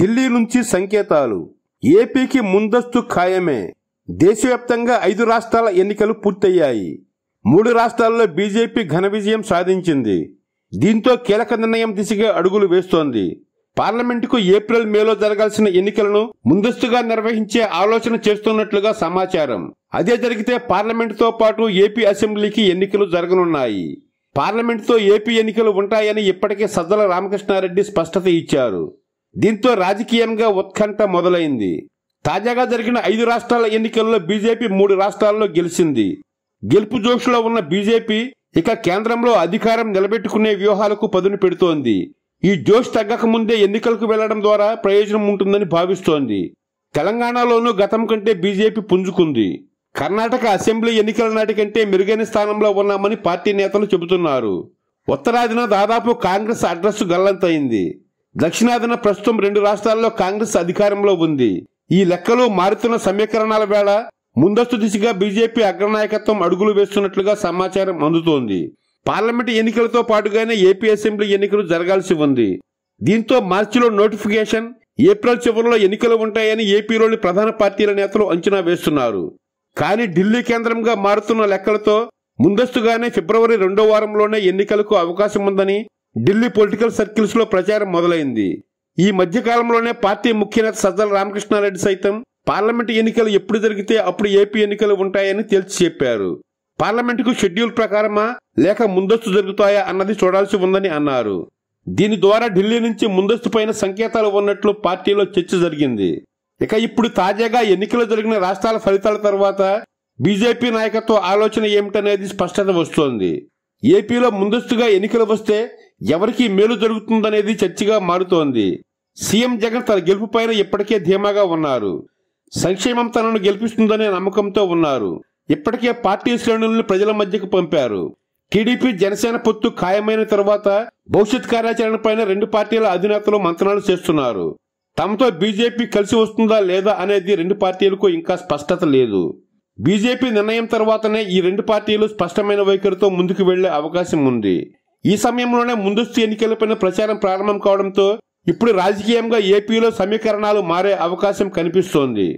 ఢిల్లీ నుంచి సంకేతాలు ఏపీకి ముందస్తు ఖాయమే దేశవ్యాప్తంగా ఐదు రాష్ట్రాల ఎన్నికలు పూర్తయ్యాయి మూడు రాష్ట్రాల్లో బీజేపీ ఘన విజయం సాధించింది దీంతో కీలక నిర్ణయం దిశగా అడుగులు వేస్తోంది పార్లమెంటుకు ఏప్రిల్ మేలో జరగాల్సిన ఎన్నికలను ముందస్తుగా నిర్వహించే ఆలోచన చేస్తున్నట్లుగా సమాచారం అదే జరిగితే పార్లమెంటుతో పాటు ఏపీ అసెంబ్లీకి ఎన్నికలు జరగనున్నాయి పార్లమెంటుతో ఏపీ ఎన్నికలు ఉంటాయని ఇప్పటికే సజ్జల రామకృష్ణారెడ్డి స్పష్టత ఇచ్చారు దీంతో రాజకీయంగా ఉత్కంఠ మొదలైంది తాజాగా జరిగిన ఐదు రాష్ట్రాల ఎన్నికల్లో బీజేపీ మూడు రాష్ట్రాల్లో గెలిచింది గెలుపు జోష్లో ఉన్న బీజేపీ ఇక కేంద్రంలో అధికారం నిలబెట్టుకునే వ్యూహాలకు పదును పెడుతోంది ఈ జోష్ తగ్గకముందే ఎన్నికలకు వెళ్లడం ద్వారా ప్రయోజనం ఉంటుందని భావిస్తోంది తెలంగాణలోనూ గతం కంటే బీజేపీ పుంజుకుంది కర్ణాటక అసెంబ్లీ ఎన్నికల నాటికంటే మెరుగైన స్థానంలో ఉన్నామని పార్టీ నేతలు చెబుతున్నారు ఉత్తరాదిన దాదాపు కాంగ్రెస్ అడ్రస్ గల్లంతయింది దక్షిణాదిన ప్రస్తుతం రెండు రాష్ట్రాల్లో కాంగ్రెస్ అధికారంలో ఉంది ఈ లెక్కలు మారుతున్న సమీకరణాల వేళ ముందస్తు దిశగా బీజేపీ అగ్రనాయకత్వం అడుగులు వేస్తున్నట్లుగా సమాచారం అందుతోంది పార్లమెంటు ఎన్నికలతో పాటుగానే ఏపీ అసెంబ్లీ ఎన్నికలు జరగాల్సి ఉంది దీంతో మార్చిలో నోటిఫికేషన్ ఏప్రిల్ చివరిలో ఎన్నికలు ఉంటాయని ఏపీలోని ప్రధాన పార్టీల నేతలు అంచనా వేస్తున్నారు కానీ ఢిల్లీ కేంద్రంగా మారుతున్న లెక్కలతో ముందస్తుగానే ఫిబ్రవరి రెండో వారంలోనే ఎన్నికలకు అవకాశం ఉందని ఢిల్లీ పొలిటికల్ సర్కిల్స్లో ప్రచారం మొదలైంది ఈ మధ్యకాలంలోనే పార్టీ ముఖ్యనేత సజ్జల రామకృష్ణారెడ్డి సైతం పార్లమెంటు ఎన్నికలు ఎప్పుడు జరిగితే అప్పుడు ఏపీ ఎన్నికలు ఉంటాయని తేల్చి చెప్పారు పార్లమెంటుకు షెడ్యూల్ ప్రకారమా లేక ముందస్తు జరుగుతాయా అన్నది చూడాల్సి ఉందని అన్నారు దీని ద్వారా ఢిల్లీ నుంచి ముందస్తు పైన సంకేతాలు ఉన్నట్లు పార్టీలో చర్చ జరిగింది ఇక ఇప్పుడు తాజాగా ఎన్నికలు జరిగిన రాష్ట్రాల ఫలితాల తర్వాత బీజేపీ నాయకత్వ ఆలోచన ఏమిటనేది స్పష్టత వస్తోంది ఏపీలో ముందస్తుగా ఎన్నికలు వస్తే ఎవరికి మేలు జరుగుతుందనేది చర్చగా మారుతోంది సీఎం జగన్ తన గెలుపుపైన ఇప్పటికే ధీమాగా ఉన్నారు సంక్షేమం తనను గెలిపిస్తుందనే నమ్మకంతో ఉన్నారు ఇప్పటికే పార్టీ శ్రేణులను ప్రజల మధ్యకు పంపారు టీడీపీ జనసేన పొత్తు ఖాయమైన తర్వాత భవిష్యత్ కార్యాచరణపైన రెండు పార్టీల అధినేతలు మంత్రాలు చేస్తున్నారు తమతో బీజేపీ కలిసి వస్తుందా లేదా అనేది రెండు పార్టీలకు ఇంకా స్పష్టత లేదు బీజేపీ నిర్ణయం తర్వాతనే ఈ రెండు పార్టీలు స్పష్టమైన వైఖరితో ముందుకు వెళ్లే అవకాశం ఉంది ఈ సమయంలోనే ముందస్తు ఎన్నికలపైన ప్రచారం ప్రారంభం కావడంతో ఇప్పుడు రాజకీయంగా ఏపీలో సమీకరణాలు మారే అవకాశం కనిపిస్తోంది